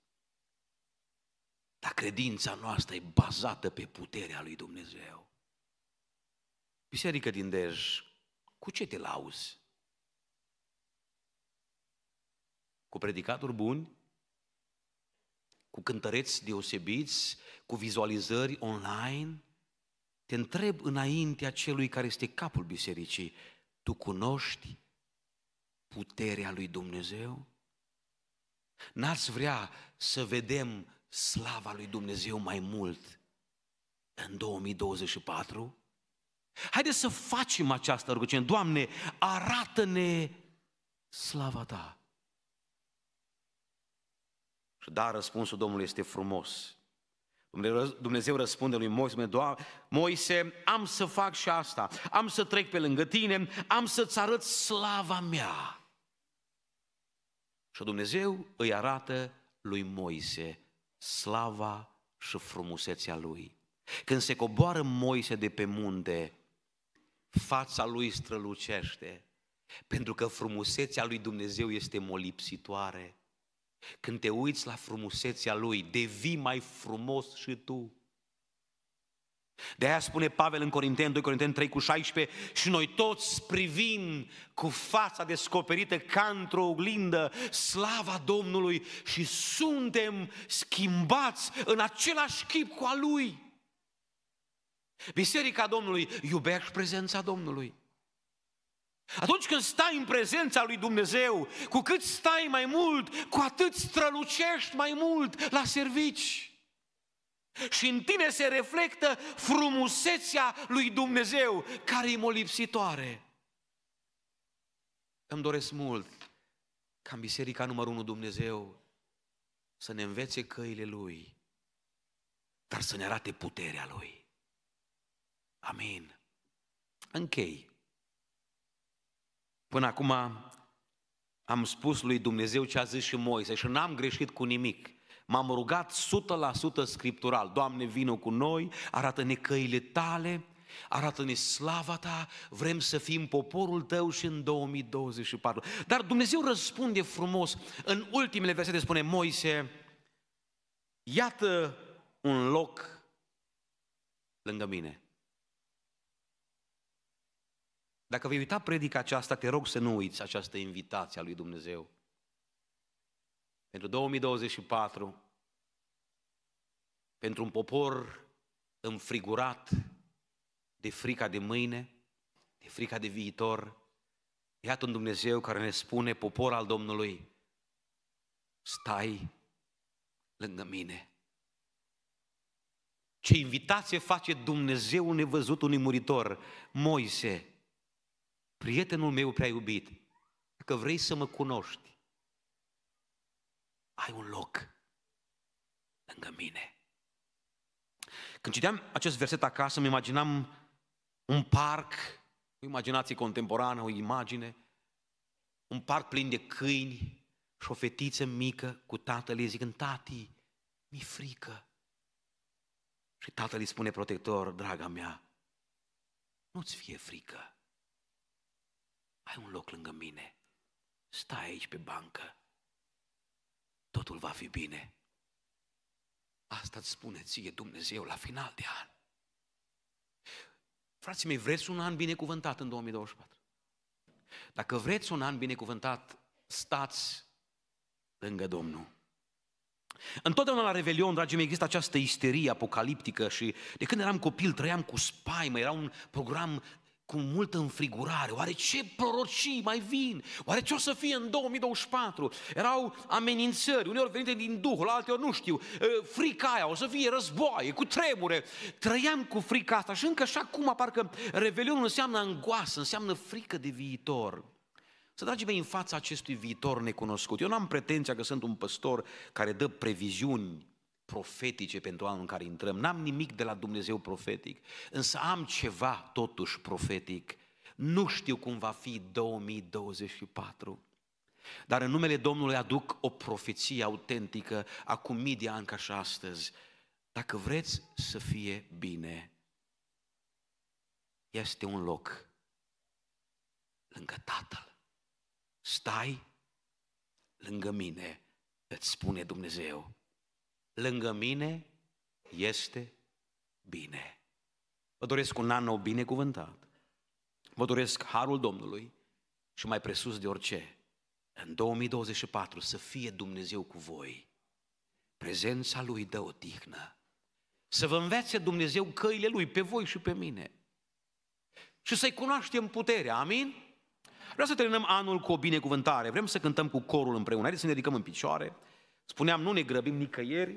dar credința noastră e bazată pe puterea lui Dumnezeu. Biserică din Dej, cu ce te lauzi? cu predicatori buni, cu cântăreți deosebiți, cu vizualizări online, te întreb înaintea celui care este capul bisericii, tu cunoști puterea lui Dumnezeu? N-ați vrea să vedem slava lui Dumnezeu mai mult în 2024? Haideți să facem această rugăciune. Doamne, arată-ne slava Ta. Și da, răspunsul Domnului este frumos. Dumnezeu răspunde lui Moise, Moise, am să fac și asta, am să trec pe lângă tine, am să-ți arăt slava mea. Și Dumnezeu îi arată lui Moise slava și frumusețea lui. Când se coboară Moise de pe munte, fața lui strălucește, pentru că frumusețea lui Dumnezeu este molipsitoare. Când te uiți la frumusețea Lui, devii mai frumos și tu. De aia spune Pavel în Corinteni, 2 Corinteni 3 cu 16, și noi toți privim cu fața descoperită ca într-o oglindă slava Domnului și suntem schimbați în același chip cu a Lui. Biserica Domnului iubește prezența Domnului. Atunci când stai în prezența lui Dumnezeu, cu cât stai mai mult, cu atât strălucești mai mult la servici. Și în tine se reflectă frumusețea lui Dumnezeu, care e molipsitoare. Îmi doresc mult ca în biserica numărul 1 Dumnezeu să ne învețe căile Lui, dar să ne arate puterea Lui. Amin. Închei. Până acum am spus lui Dumnezeu ce a zis și Moise și n-am greșit cu nimic. M-am rugat 100% scriptural. Doamne, vină cu noi, arată-ne căile tale, arată-ne slava ta, vrem să fim poporul tău și în 2024. Dar Dumnezeu răspunde frumos. În ultimele versete spune Moise, iată un loc lângă mine. Dacă vei uita predica aceasta, te rog să nu uiți această invitație a lui Dumnezeu. Pentru 2024, pentru un popor înfrigurat de frica de mâine, de frica de viitor, iată un Dumnezeu care ne spune, popor al Domnului, stai lângă mine. Ce invitație face Dumnezeu nevăzut unui muritor, Moise, prietenul meu prea iubit, dacă vrei să mă cunoști, ai un loc lângă mine. Când citeam acest verset acasă, îmi imaginam un parc, o imaginație contemporană, o imagine, un parc plin de câini și o fetiță mică cu tatăl ei zicând, tati, mi frică. Și tatăl îi spune protector, draga mea, nu-ți fie frică ai un loc lângă mine, stai aici pe bancă, totul va fi bine. Asta îți spune ție Dumnezeu la final de an. Frații mei, vreți un an binecuvântat în 2024? Dacă vreți un an binecuvântat, stați lângă Domnul. Întotdeauna la Revelion, dragii mei, există această isterie apocaliptică și de când eram copil trăiam cu spaimă, era un program cu multă înfrigurare. Oare ce prorocii mai vin? Oare ce o să fie în 2024? Erau amenințări, uneori venite din Duhul, alteori nu știu, frica aia, o să fie războaie, cu tremure. Trăiam cu frica asta și încă și acum parcă revelionul înseamnă angoasă, înseamnă frică de viitor. Să dragii mei, în fața acestui viitor necunoscut, eu n-am pretenția că sunt un păstor care dă previziuni profetice pentru anul în care intrăm. N-am nimic de la Dumnezeu profetic, însă am ceva totuși profetic. Nu știu cum va fi 2024, dar în numele Domnului aduc o profeție autentică acum mii de ani ca și astăzi. Dacă vreți să fie bine, este un loc lângă Tatăl. Stai lângă mine, îți spune Dumnezeu lângă mine este bine. Vă doresc un an nou binecuvântat. Vă doresc harul Domnului și mai presus de orice, în 2024 să fie Dumnezeu cu voi. Prezența Lui dă o tihnă. Să vă învețe Dumnezeu căile Lui pe voi și pe mine. Și să-i cunoaștem puterea, amin? Vreau să terminăm anul cu o binecuvântare. Vrem să cântăm cu corul împreună. Haideți să ne ridicăm în picioare. Spuneam, nu ne grăbim nicăieri,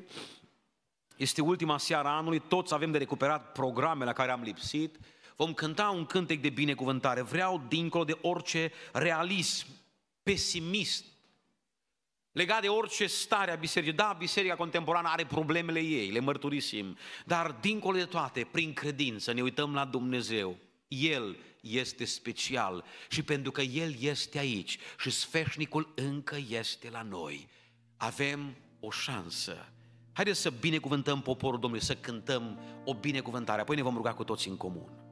este ultima seară a anului, toți avem de recuperat programele la care am lipsit, vom cânta un cântec de binecuvântare. Vreau, dincolo de orice realism, pesimist, legat de orice stare a bisericii. Da, biserica contemporană are problemele ei, le mărturisim, dar dincolo de toate, prin credință, ne uităm la Dumnezeu. El este special și pentru că El este aici și sfeșnicul încă este la noi avem o șansă. Haideți să binecuvântăm poporul Domnului, să cântăm o binecuvântare, apoi ne vom ruga cu toți în comun.